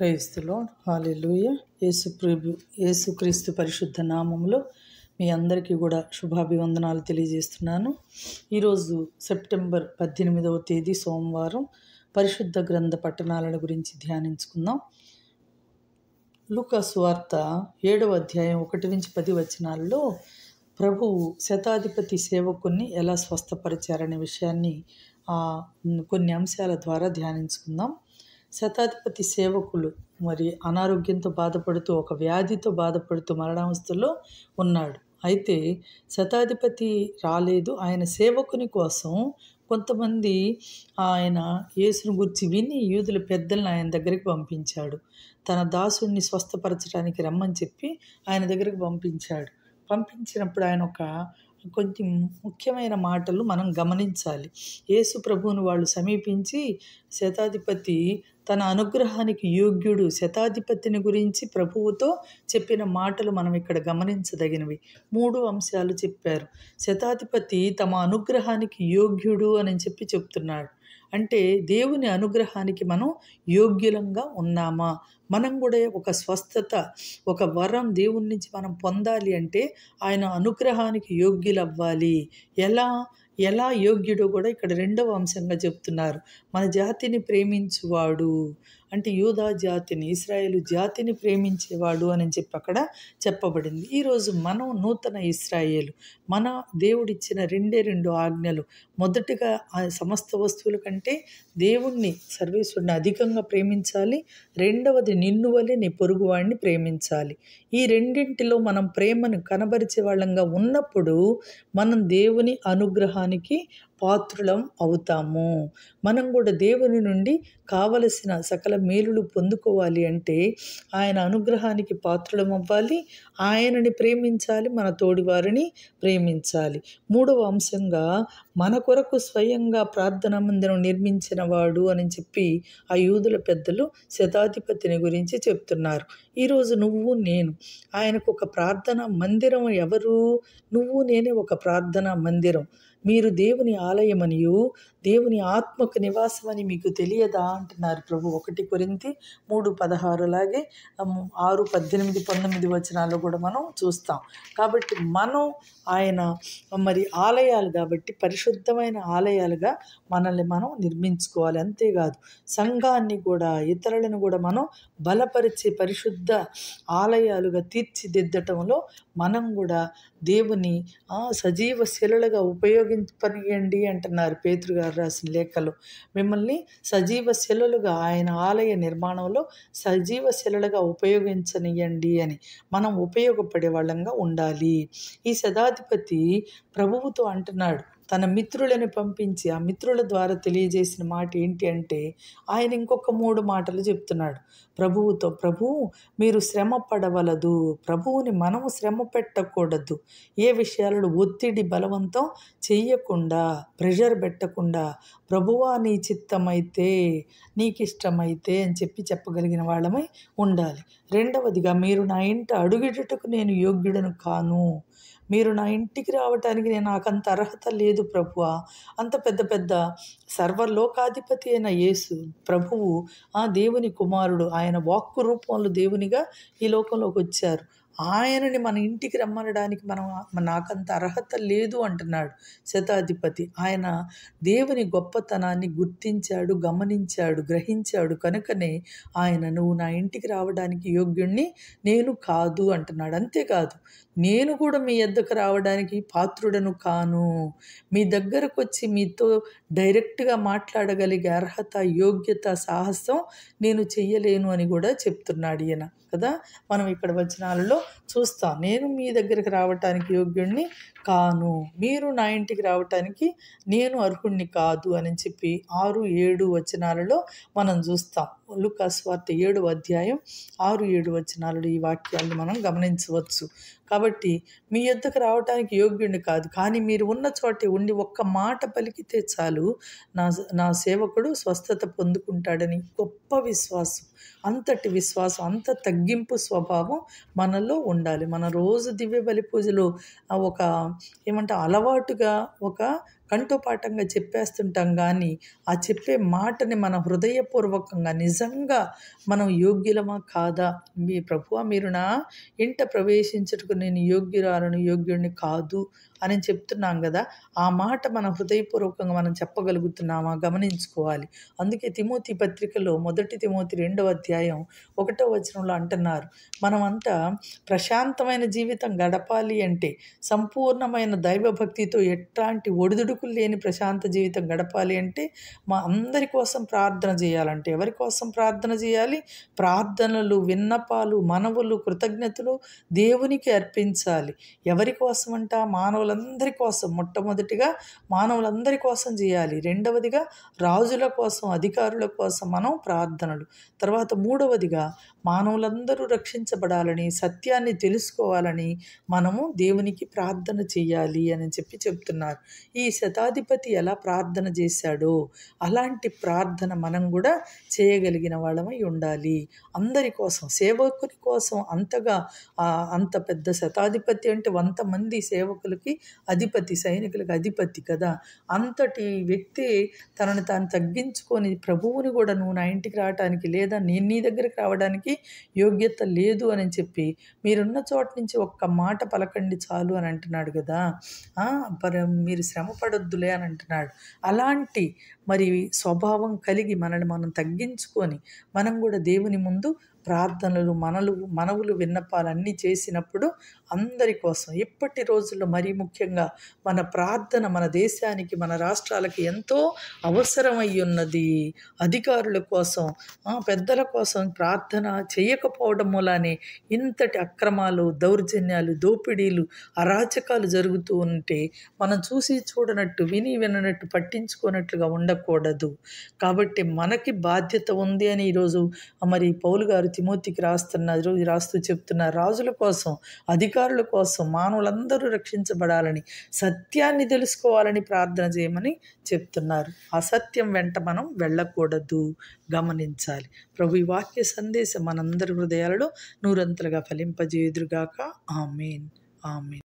ప్రేయిస్తులో hallelujah యేసుప్రభు యేసుక్రీస్తు పరిశుద్ధ నామంలో మీ అందరికీ కూడా శుభాభివందనాలు తెలియజేస్తున్నాను ఈరోజు సెప్టెంబర్ పద్దెనిమిదవ తేదీ సోమవారం పరిశుద్ధ గ్రంథ పట్టణాలను గురించి ధ్యానించుకుందాం లుకస్ వార్త ఏడవ అధ్యాయం ఒకటి నుంచి పది వచనాల్లో ప్రభువు శతాధిపతి సేవకుని ఎలా స్వస్థపరిచారనే విషయాన్ని కొన్ని అంశాల ద్వారా ధ్యానించుకుందాం శతాధిపతి సేవకులు మరి అనారోగ్యంతో బాధపడుతూ ఒక వ్యాధితో బాధపడుతూ మరణావస్థలో ఉన్నాడు అయితే శతాధిపతి రాలేదు ఆయన సేవకుని కోసం కొంతమంది ఆయన యేసును గురించి విని యూదుల పెద్దలను ఆయన దగ్గరికి పంపించాడు తన దాసుడిని స్వస్థపరచడానికి రమ్మని చెప్పి ఆయన దగ్గరికి పంపించాడు పంపించినప్పుడు ఆయన ఒక కొంచెం ముఖ్యమైన మాటలు మనం గమనించాలి యేసు ప్రభువుని వాళ్ళు సమీపించి శతాధిపతి తన అనుగ్రహానికి యోగ్యుడు శతాధిపతిని గురించి ప్రభువుతో చెప్పిన మాటలు మనం ఇక్కడ గమనించదగినవి మూడు అంశాలు చెప్పారు శతాధిపతి తమ అనుగ్రహానికి యోగ్యుడు అని చెప్పి చెప్తున్నాడు అంటే దేవుని అనుగ్రహానికి మనం యోగ్యులంగా ఉన్నామా మనం కూడా ఒక స్వస్థత ఒక వరం దేవుని నుంచి మనం పొందాలి అంటే ఆయన అనుగ్రహానికి యోగ్యులవ్వాలి ఎలా ఎలా యోగ్యుడో కూడా ఇక్కడ రెండవ అంశంగా చెప్తున్నారు మన జాతిని ప్రేమించువాడు అంటే యూదా జాతిని ఇస్రాయేల్ జాతిని ప్రేమించేవాడు అని చెప్పి అక్కడ చెప్పబడింది ఈరోజు మనం నూతన ఇస్రాయేల్ మన దేవుడిచ్చిన రెండే రెండు ఆజ్ఞలు మొదటిగా ఆ సమస్త వస్తువుల కంటే దేవుణ్ణి సర్వేశ్వరుని అధికంగా ప్రేమించాలి రెండవది నిన్ను వలె నీ పొరుగువాడిని ప్రేమించాలి ఈ రెండింటిలో మనం ప్రేమను కనబరిచే వాళ్ళంగా ఉన్నప్పుడు మనం దేవుని అనుగ్రహానికి పాత్రులం అవుతాము మనం కూడా దేవుని నుండి కావలసిన సకల మేలులు పొందుకోవాలి అంటే ఆయన అనుగ్రహానికి పాత్రులం అవ్వాలి ఆయనని ప్రేమించాలి మన తోడివారిని ప్రేమించాలి మూడవ అంశంగా మన కొరకు స్వయంగా ప్రార్థనా మందిరం నిర్మించిన వాడు అని చెప్పి ఆ యూదుల పెద్దలు శతాధిపతిని గురించి చెప్తున్నారు ఈరోజు నువ్వు నేను ఆయనకు ఒక ప్రార్థన మందిరం ఎవరు నువ్వు నేనే ఒక ప్రార్థన మందిరం మీరు దేవుని ఆలయమనియు దేవుని ఆత్మకు నివాసమని మీకు తెలియదా అంటున్నారు ప్రభు ఒకటి కొరింతి మూడు పదహారులాగే ఆరు పద్దెనిమిది పంతొమ్మిది వచనాలు కూడా మనం చూస్తాం కాబట్టి మనం ఆయన మరి ఆలయాలు కాబట్టి పరిశుద్ధమైన ఆలయాలుగా మనల్ని మనం నిర్మించుకోవాలి అంతేకాదు సంఘాన్ని కూడా ఇతరులను కూడా మనం బలపరిచే పరిశుద్ధ పరిశుద్ధ ఆలయాలుగా తీర్చిదిద్దటంలో మనం కూడా దేవుని సజీవ శిలలుగా ఉపయోగించనియండి అంటున్నారు పేతృగారు రాసిన లేఖలు మిమ్మల్ని సజీవ శిలలుగా ఆయన ఆలయ నిర్మాణంలో సజీవ శిలలుగా ఉపయోగించనియండి అని మనం ఉపయోగపడే వాళ్ళంగా ఉండాలి ఈ శతాధిపతి ప్రభువుతో అంటున్నాడు తన మిత్రులను పంపించి ఆ మిత్రుల ద్వారా తెలియజేసిన మాట ఏంటి అంటే ఆయన ఇంకొక మూడు మాటలు చెప్తున్నాడు ప్రభువుతో ప్రభువు మీరు శ్రమ పడవలదు ప్రభువుని మనము శ్రమ పెట్టకూడదు ఏ విషయాలను ఒత్తిడి బలవంతం చెయ్యకుండా ప్రెషర్ పెట్టకుండా ప్రభువా నీ చిత్తమైతే నీకిష్టమైతే అని చెప్పి చెప్పగలిగిన వాళ్ళమై ఉండాలి రెండవదిగా మీరు నా ఇంట అడుగుడుటకు నేను యోగ్యుడను కాను మీరు నా ఇంటికి రావటానికి నేను నాకు అంత అర్హత లేదు ప్రభువా అంత పెద్ద పెద్ద సర్వలోకాధిపతి అయిన యేసు ప్రభువు ఆ దేవుని కుమారుడు ఆయన వాక్కు రూపంలో దేవునిగా ఈ లోకంలోకి వచ్చారు ఆయనని మన ఇంటికి రమ్మనడానికి మనం నాకంత అర్హత లేదు అంటున్నాడు శతాధిపతి ఆయన దేవుని గొప్పతనాన్ని గుర్తించాడు గమనించాడు గ్రహించాడు కనుకనే ఆయన నువ్వు నా ఇంటికి రావడానికి యోగ్యుణ్ణి నేను కాదు అంటున్నాడు అంతేకాదు నేను కూడా మీ ఎద్దకు రావడానికి పాత్రుడను కాను మీ దగ్గరకు వచ్చి మీతో డైరెక్ట్గా మాట్లాడగలిగే అర్హత యోగ్యత సాహసం నేను చెయ్యలేను అని కూడా చెప్తున్నాడు ఈయన కదా మనం ఇక్కడ వచనాలలో చూస్తాం నేను మీ దగ్గరకు రావటానికి యోగ్యుడిని కాను మీరు నా ఇంటికి రావటానికి నేను అర్హుణ్ణి కాదు అని చెప్పి ఆరు ఏడు వచనాలలో మనం చూస్తాం లుకాస్ వార్త ఏడు అధ్యాయం ఆరు ఏడు వచనాలలో ఈ వాక్యాలను మనం గమనించవచ్చు కాబట్టి మీ యొద్దకు రావటానికి యోగ్యుడిని కాదు కానీ మీరు ఉన్న చోటే ఉండి ఒక్క మాట పలికితే చాలు నా నా సేవకుడు స్వస్థత పొందుకుంటాడని గొప్ప విశ్వాసం అంతటి విశ్వాసం అంత తగ్గింపు స్వభావం మనలో ఉండాలి మన రోజు దివ్య బలి పూజలో ఒక ఏమంటే అలవాటుగా ఒక కంఠోపాఠంగా చెప్పేస్తుంటాం కానీ ఆ చెప్పే మాటని మన హృదయపూర్వకంగా నిజంగా మనం యోగ్యులమా కాదా మీ ప్రభువ మీరు నా ఇంట ప్రవేశించటకు నేను యోగ్యురాలను యోగ్యుడిని కాదు అని చెప్తున్నాం కదా ఆ మాట మన హృదయపూర్వకంగా మనం చెప్పగలుగుతున్నామా గమనించుకోవాలి అందుకే తిమోతి పత్రికలో మొదటి తిమోతి రెండవ అధ్యాయం ఒకటో వచనంలో అంటున్నారు మనమంతా ప్రశాంతమైన జీవితం గడపాలి అంటే సంపూర్ణమైన దైవభక్తితో ఎట్లాంటి ఒడిదుడు కానుకలు లేని ప్రశాంత జీవితం గడపాలి అంటే మా అందరి కోసం ప్రార్థన చేయాలంటే ఎవరి కోసం ప్రార్థన చేయాలి ప్రార్థనలు విన్నపాలు మనవులు కృతజ్ఞతలు దేవునికి అర్పించాలి ఎవరి కోసం అంట మానవులందరి కోసం మొట్టమొదటిగా మానవులందరి కోసం చేయాలి రెండవదిగా రాజుల కోసం అధికారుల కోసం మనం ప్రార్థనలు తర్వాత మూడవదిగా మానవులందరూ రక్షించబడాలని సత్యాన్ని తెలుసుకోవాలని మనము దేవునికి ప్రార్థన చేయాలి అని చెప్పి చెప్తున్నారు ఈ శతాధిపతి ఎలా ప్రార్థన చేశాడో అలాంటి ప్రార్థన మనం కూడా చేయగలిగిన వాళ్ళమై ఉండాలి అందరి కోసం సేవకుని కోసం అంతగా అంత పెద్ద శతాధిపతి అంటే వంద మంది సేవకులకి అధిపతి సైనికులకి అధిపతి కదా అంతటి వ్యక్తి తనను తాను తగ్గించుకొని ప్రభువుని కూడా నువ్వు నా ఇంటికి రావడానికి లేదా నేను నీ దగ్గరికి రావడానికి యోగ్యత లేదు అని చెప్పి మీరున్న చోట నుంచి ఒక్క మాట పలకండి చాలు అని అంటున్నాడు కదా మీరు శ్రమపడ వాడొద్దులే అని అంటున్నాడు అలాంటి మరి స్వభావం కలిగి మనల్ని మనం తగ్గించుకొని మనం కూడా దేవుని ముందు ప్రార్థనలు మనలు మనవులు విన్నపాలన్నీ చేసినప్పుడు అందరి కోసం ఇప్పటి రోజుల్లో మరీ ముఖ్యంగా మన ప్రార్థన మన దేశానికి మన రాష్ట్రాలకి ఎంతో అవసరమై ఉన్నది అధికారుల కోసం పెద్దల కోసం ప్రార్థన చేయకపోవడం మూలానే ఇంతటి అక్రమాలు దౌర్జన్యాలు దోపిడీలు అరాచకాలు జరుగుతూ ఉంటే మనం చూసి చూడనట్టు విని విననట్టు పట్టించుకోనట్లుగా ఉండకూడదు కాబట్టి మనకి బాధ్యత ఉంది అని ఈరోజు మరి పౌలు గారు తిమోతికి రాస్తున్నారు రాస్తూ చెప్తున్నారు రాజుల కోసం అధికారుల కోసం మానవులందరూ రక్షించబడాలని సత్యాన్ని తెలుసుకోవాలని ప్రార్థన చేయమని చెప్తున్నారు అసత్యం వెంట మనం వెళ్ళకూడదు గమనించాలి ప్రభు ఈ వాక్య సందేశం మనందరి హృదయాలలో నూరంతలుగా ఫలింపజేయుదురుగాక ఆమెన్ ఆమెన్